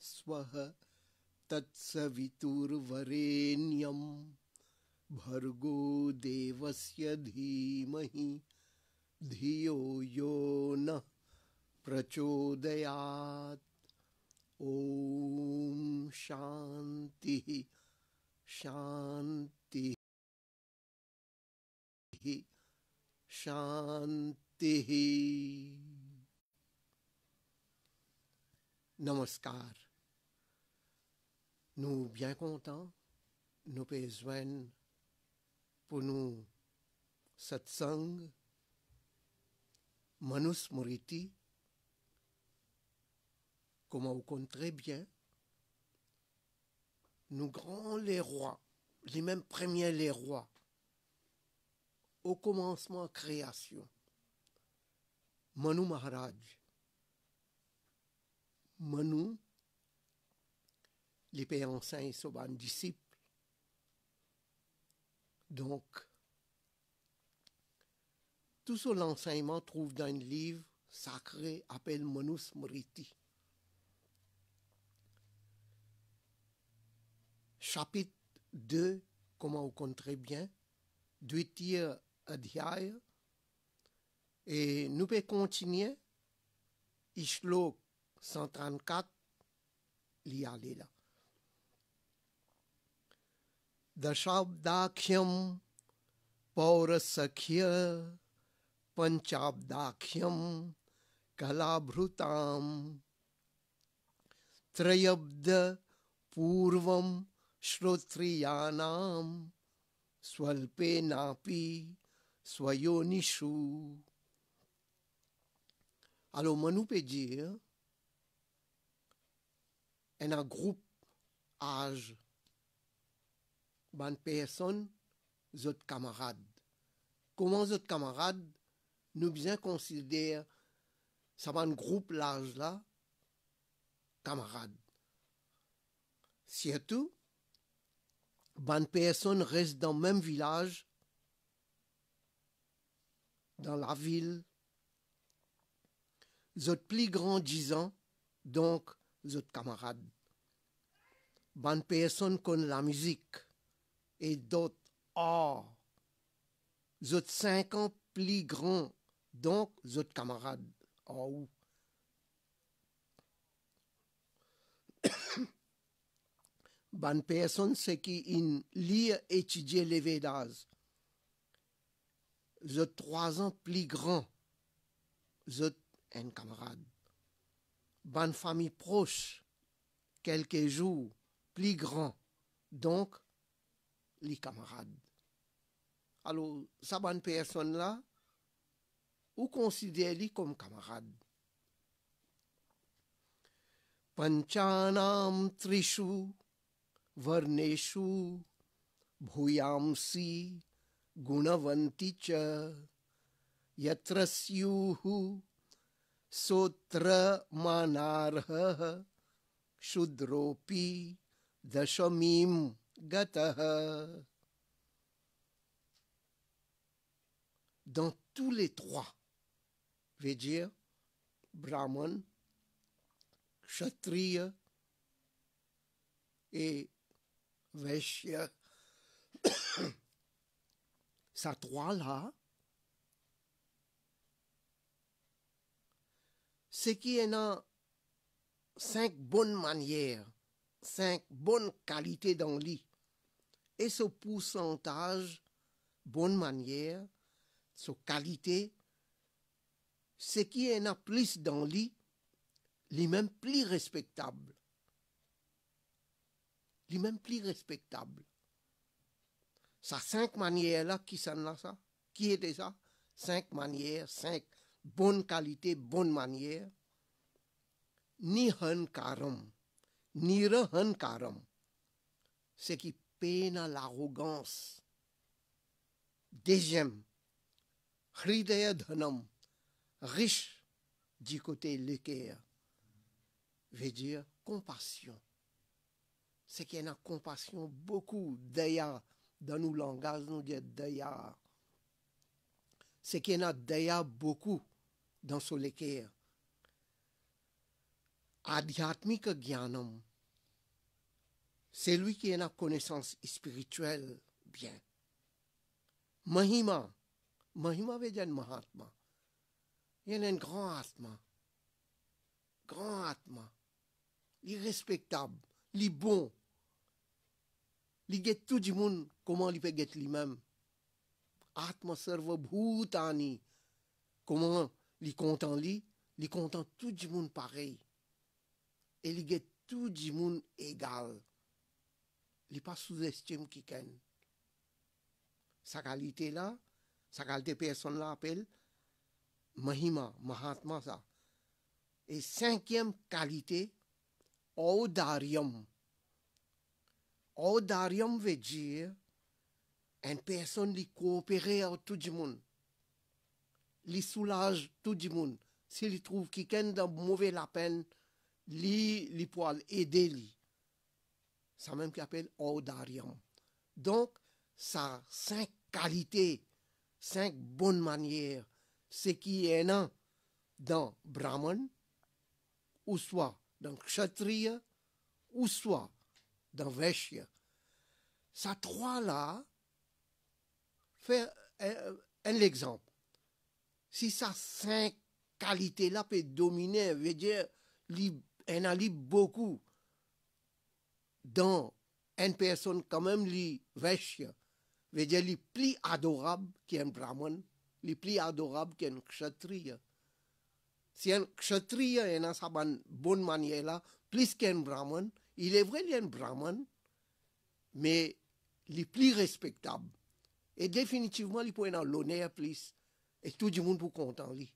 स्वः तत्सवितुर्वरेण्यं भर्गो देवस्य धीमहि धियो यो न प्रचोदयात् ओ शांति शांति शांति नमस्कार Nous bien contents, nous besoin pour nous satsang, Manus Moriti, comme on compte très bien, nous grands les rois, les mêmes premiers les rois, au commencement création, Manu Maharaj, Manu les Pères saints sont bons disciples. Donc, tout ce l'enseignement trouve dans un livre sacré appelé Monus Moriti ». Chapitre 2, comment on compte bien, bien, à Adhyaya, et nous pouvons continuer, Ishlok 134, y là. दशाब्दाख्यम पौरसख्य पंचाब्दाख्यम कलाभृताम त्रयब्द पूर्वम श्रोत्रियानाम स्वल्पे नापि स्वयोनिषु al o mănu pe gir, en a groupe âge Bonne personne, zot camarades. Comment zot camarades nous bien considère ça groupe large là, camarades. Surtout, ban personne reste dans le même village, dans la ville, zot plus grand disant, donc zot camarades. Bonne personne connaît la musique et d'autres or. Zot cinq ans plus grand, donc zot camarades en ou, bonne personne c'est qui in lire étudier les Vedas. Zot trois ans plus grand, zot un camarade. bonne famille proche, quelques jours plus grand, donc les camarades. Alors, sa bonne personne-là, ou considère-les comme camarades. Panchanam trishu varneshu bhuyamsi, गुणवन्ति च यत्र स्युः सोऽत्र मानार्हः शूद्रोऽपि दशमीम् Gataha. Dans tous les trois, veut dire Brahman, Kshatriya et Vaishya. Ces trois-là, c'est qui est en cinq bonnes manières cinq bonnes qualités dans lit. Et ce pourcentage, bonne manière, ce qualité, ce qui en a plus dans lit, les même plus respectable. les même plus respectable. Ça, cinq manières-là qui sont ça. Qui était ça Cinq manières, cinq bonnes qualités, bonnes manières. Ni un karam nirahankaram, ce qui peine à l'arrogance. Deuxième, hridayadhanam, riche du côté l'équerre, veut dire compassion. Ce qui est a compassion beaucoup d'ailleurs dans nos langages, nous disons d'ailleurs. Ce qui en a d'ailleurs beaucoup dans son l'équerre. Adhyatmika Gyanam, c'est lui qui a la connaissance spirituelle bien. Mahima, Mahima veut dire Mahatma. Il est a un grand Atma. Grand Atma. Il est bon. Il guette tout le monde comment il peut guetter lui-même. Atma Sarva Bhutani. Comment il est content. lui, il compte tout le monde pareil. e li get tout di moun egale. Li pa souzestim ki ken. Sa kalite la, sa kalite person la apel, mahima, mahantman sa. E senkyem kalite, ou daryom. Ou daryom ve dir, en person li koopere ou tout di moun. Li soulaj tout di moun. Se li trouv ki ken da mouvel apen, li poil et Delhi, ça même qui appelle au Donc sa cinq qualités, cinq bonnes manières, ce qui est un dans Brahman ou soit dans Kshatriya, ou soit dans Veshya. Sa trois là fait un exemple. Si sa cinq qualités là peut dominer, veut dire li y a beaucoup dans une personne quand même li vêche, veut dire plus adorable qu'un brahman, li plus adorable qu'un kshatriya. Si un kshatriya est dans sa bonne manière plus qu'un brahman, il est vrai qu'il est un brahman, mais est plus respectable. Et définitivement, il peut en l'honneur plus. Et tout le monde pour content lui.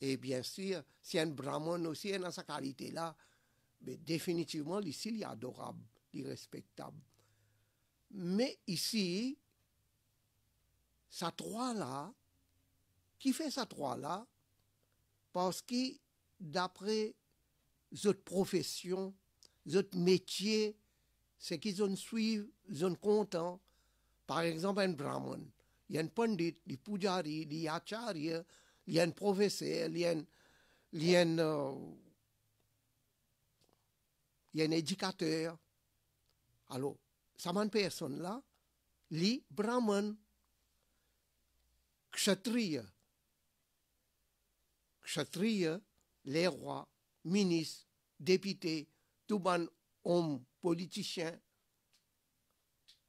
Et bien sûr, si un brahman aussi est dans sa qualité-là, mais définitivement, ici, il est adorable, il est respectable. Mais ici, sa trois-là, qui fait sa trois-là, parce que d'après professions profession, métiers métier, c'est qu'ils ont suivent, ils ont content. Hein. Par exemple, un brahman, il y a un pandit, des pujari, un acharya, il y a un professeur, il y a un éducateur. Alors, ça une personne là, li brahman, kshatriya, kshatriya, les rois, ministres, députés, tout bon homme, politicien,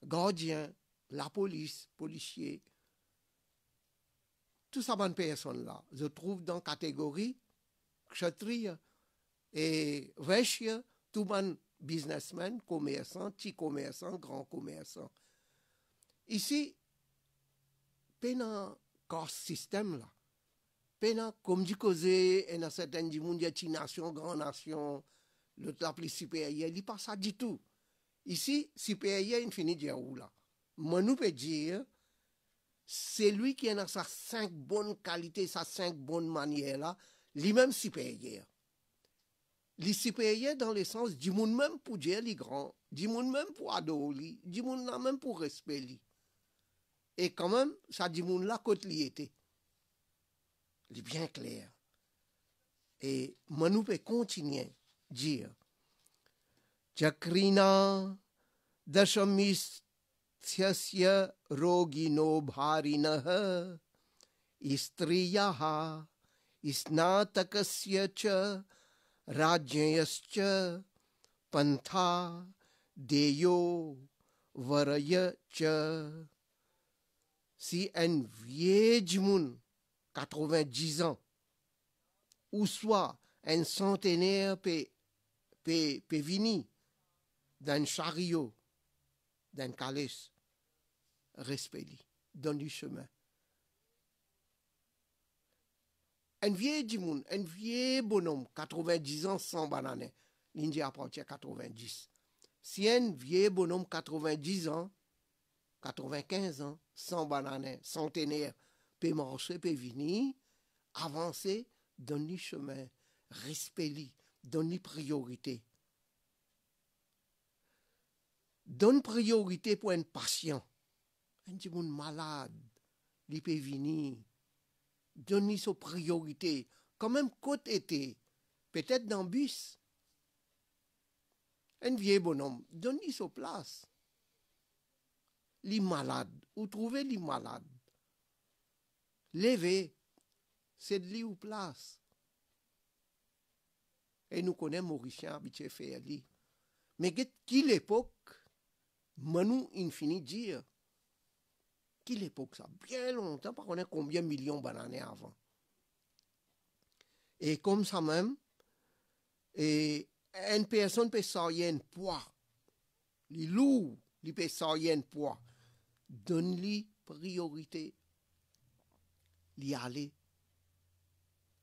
gardien, la police, policier, toutes ces bonnes personnes-là, je trouve dans la catégorie kshatriya et Vaishya, tout bon businessman, commerçant, petit commerçant, grand commerçant. Ici, pendant caste système là, pendant comme dit causé, et dans certaines du monde, il y nation, grande nation, le la plus supérieure, il n'y a pas ça du tout. Ici, supérieur, il finit de dire là. Moi, nous peut dire, c'est lui qui a dans sa cinq bonnes qualités, sa cinq bonnes manières là, lui-même supérieur. Lui supérieur dans le sens du monde même pour dire lui grand, du monde même pour adorer, du monde là même pour respecter. Et quand même, ça du monde là côté il était. est bien clair. Et moi nous peut continuer dire. des dashamist Rogino roginobharinah, istriya ha, Rajascha, panta Deo Varaya se en vajjimun, vingt ans, ou soit un centenaire pe pe pevini d'un chariot d'un calice. respect donne chemin. Un vieil un vieil bonhomme, 90 ans, sans bananes, l'Indien appartient à 90. Si un vieil bonhomme, 90 ans, 95 ans, sans bananes, centenaire, peut marcher, peut venir, avancer, donne le chemin, respect le donne-lui priorité. Donne priorité pour un patient. Un petit malade, il peut venir. Donne-lui sa priorité. Quand même, côté était peut-être dans le bus. Un vieil bonhomme, donne-lui sa place. Les malade. ou trouvez les malade Levez, c'est de lui ou place. Et nous connaissons Mauricien habitué à Mais qui l'époque, Manu Infini dire qu'il époque ça, bien longtemps, pas a combien de millions bananes avant. Et comme ça même, et une personne peut sortir un poids. Les loups, il peut sortir un poids. Donne-lui priorité. L'y aller.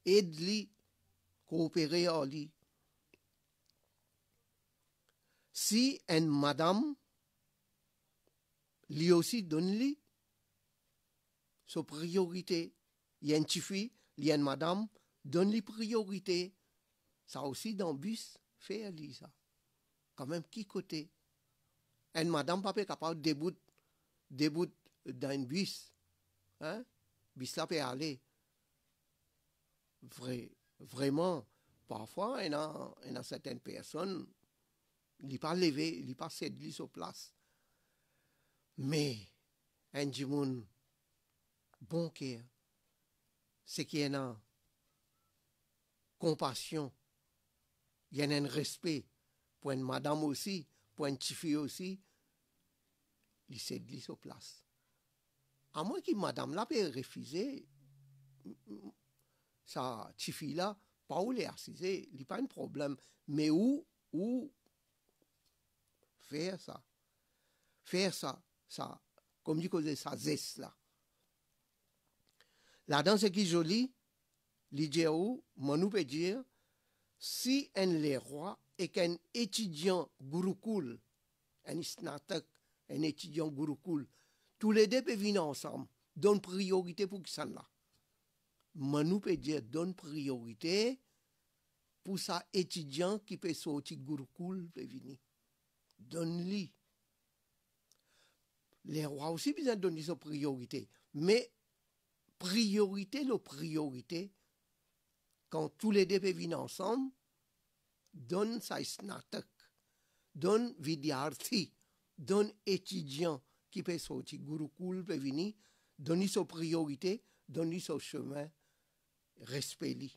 Aide-lui. Coopérer à lui. Si une madame lui aussi donne-lui sa priorité. Il y a une fille, il y a une madame, donne-lui priorité. Ça aussi, dans le bus, fait lui Quand même, qui côté Une madame pas capable de débouter dans un bus. Hein Bus là peut aller. Vrai, vraiment, parfois, il y a, certaines personnes, il n'est pas levé, il n'est pas cédé sur place. Mais un monde bon cœur, c'est qui y a compassion, il y a un respect pour une madame aussi, pour une petite fille aussi, il s'est glissé aux place. À moins que madame l'a refusé, sa petite fille là, pas où les assisé, il n'y a pas un problème. Mais où, où faire ça? Faire ça comme comme dit koze sa zeste. la. La qui qui jolie, joli, l'idée où, Manu peut si un le roi est qu'un étudiant gurukul, un isnatak, un étudiant gurukul, tous les deux peuvent venir ensemble, donne priorité pour qui s'en ça manu Manu peut dire donne priorité pour sa étudiant qui peut sortir gouroukoul peut venir. Donne lui les rois aussi besoin de donner sa priorité. Mais priorité, la priorité, quand tous les deux viennent ensemble, donne sa snatak, donne vidyarthi, donne étudiant qui peut sortir, gurukul peut venir, donne sa priorité, donne son chemin, respecte-le.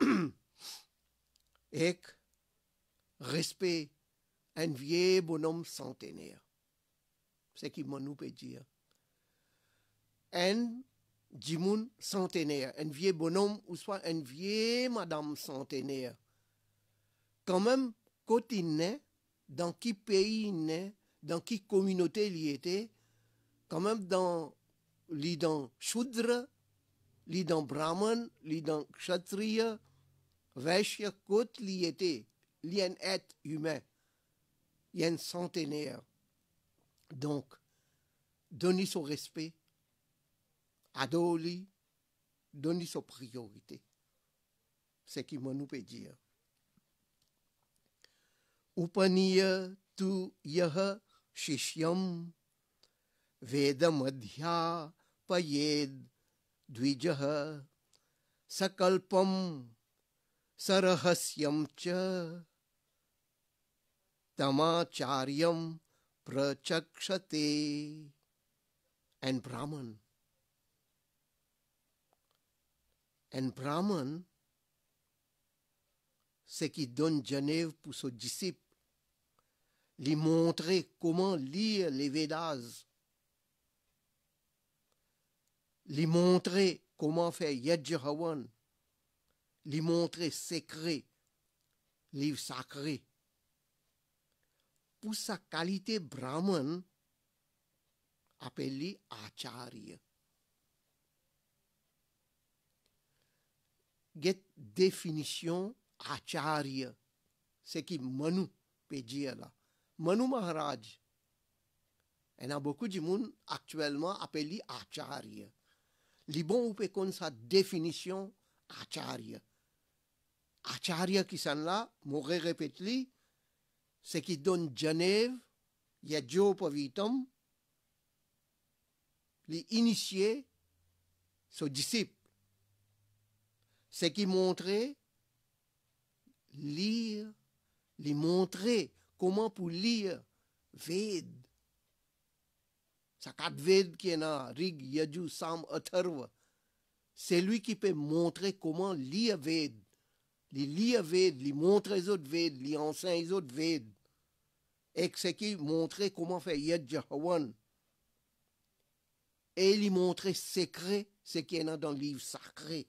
Et respect un vieil bonhomme centenaire. C'est ce qui' nous peut dire. Un djimoun centenaire, un vieil bonhomme ou soit un vieille madame centenaire. Quand même, quand il naît, dans qui pays il naît, dans qui communauté il était, quand même dans l'idan dans l'idan dans Brahman, li dans Kshatriya, Vaishya, quand il était, li un être humain il centenaire. Donc, donner son respect, Adoli donner son priorité. C'est ce que nous peut dire. Upaniya tu yaha shishyam vedamadhya payed dvijaha sakalpam sarahasyam tamacharyam prachakshate. And Brahman. And Brahman, c'est qui donne Genève pour ses disciples, lui montrer comment lire les Vedas. lui montrer comment faire Yajirawan, lui montrer secret, livre sacré pour sa qualité brahman, appelé acharya. Get définition acharya, c'est qui Manu peut dire Manu Maharaj. Il y a beaucoup de monde actuellement appelé acharya. L'Iban ou peut sa définition acharya. Acharya qui est là, m'aurait répété, ce qui donne Genève, Yadjopovitum, les initiés, ses disciples. Ce qui montrait, lire, les montrer comment pour lire Ved. Sa Ved qui est Rig, Yaju, Sam, Atharva. C'est lui qui peut montrer comment lire Ved li li avèd, li montre zot ved, li les autres ved, et Montrer comment montre faire fe Et jahawan, e secret ce qu'il y a dans le livre sacré.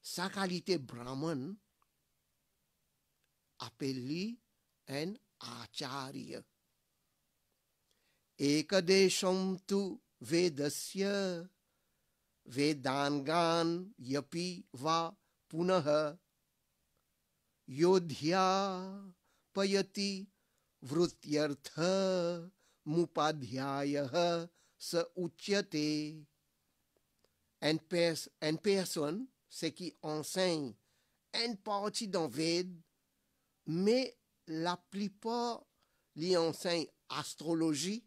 Sa qualité Brahman, appelé lui en acharya. Ekadesham tu vedasya, vedangan yapi va पुनः yodhya payati Vrutyartha मुपाध्यायः Sa उच्यते NPS, personne, c'est qui enseigne une partie dans vide mais la plupart lui enseignent astrologie,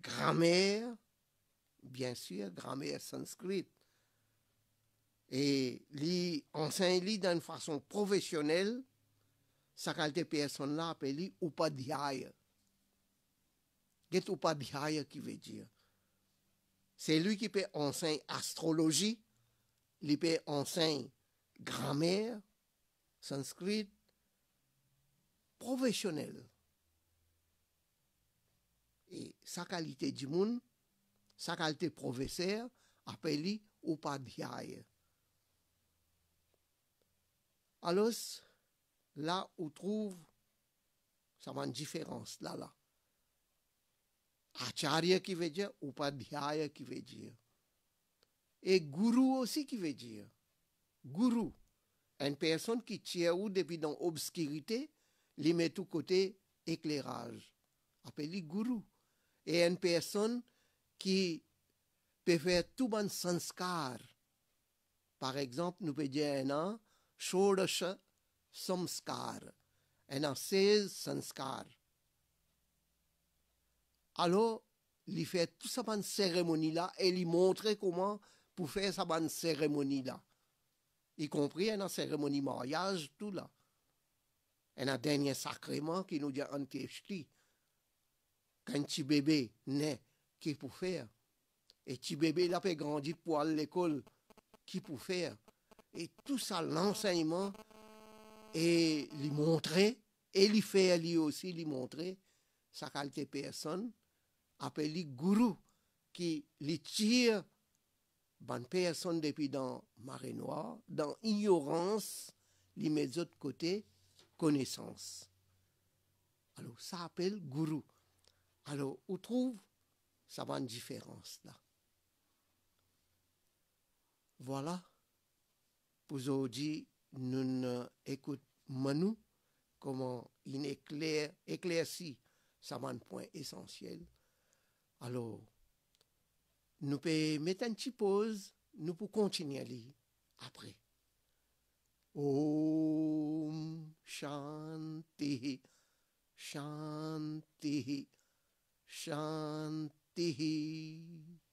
grammaire, bien sûr, grammaire sanskrite E li ansen li dan fason profesyonel, sa kalte person la apeli upadhyaya. Get upadhyaya ki ve dir. Se li ki pe ansen astroloji, li pe ansen gramer, sanskrit, profesyonel. E sa kalite di moun, sa kalte profesyonel apeli upadhyaya. Alors, là où trouve sa différence, là, là. Acharya qui veut dire Upadhyaya qui veut dire. Et Guru aussi qui veut dire. Guru, une personne qui tient ou depuis dans l'obscurité, lui met tout côté éclairage, appelé Guru. Et une personne qui peut faire tout bon sanskar. Par exemple, nous pouvons dire un an, ષોડશ samskar 16 સેજ samskar Alors, il fait tout sa bonne cérémonie là et lui montrer comment pour faire sa bonne cérémonie là. Y compris en cérémonie mariage, tout là. Et un dernier sacrement qui nous dit en Quand petit bébé naît, qui pour faire? Et petit bébé l'a fait grandi pour aller à l'école, qui pour faire? et tout ça, l'enseignement, et lui montrer, et lui faire lui aussi lui montrer sa qualité personne, appelé gourou, qui lui tire bonne personne depuis dans marée noire, dans ignorance, lui met de côté connaissance. Alors, ça appelle gourou. Alors, où trouve ça bonne différence là. Voilà. Aujourd'hui, nous écoutons nous comment il éclaire, éclaircit sa main point essentiel. Alors, nous pouvons mettre une petite pause, nous pour continuer à lire après. Om Shanti, Shanti, Shanti.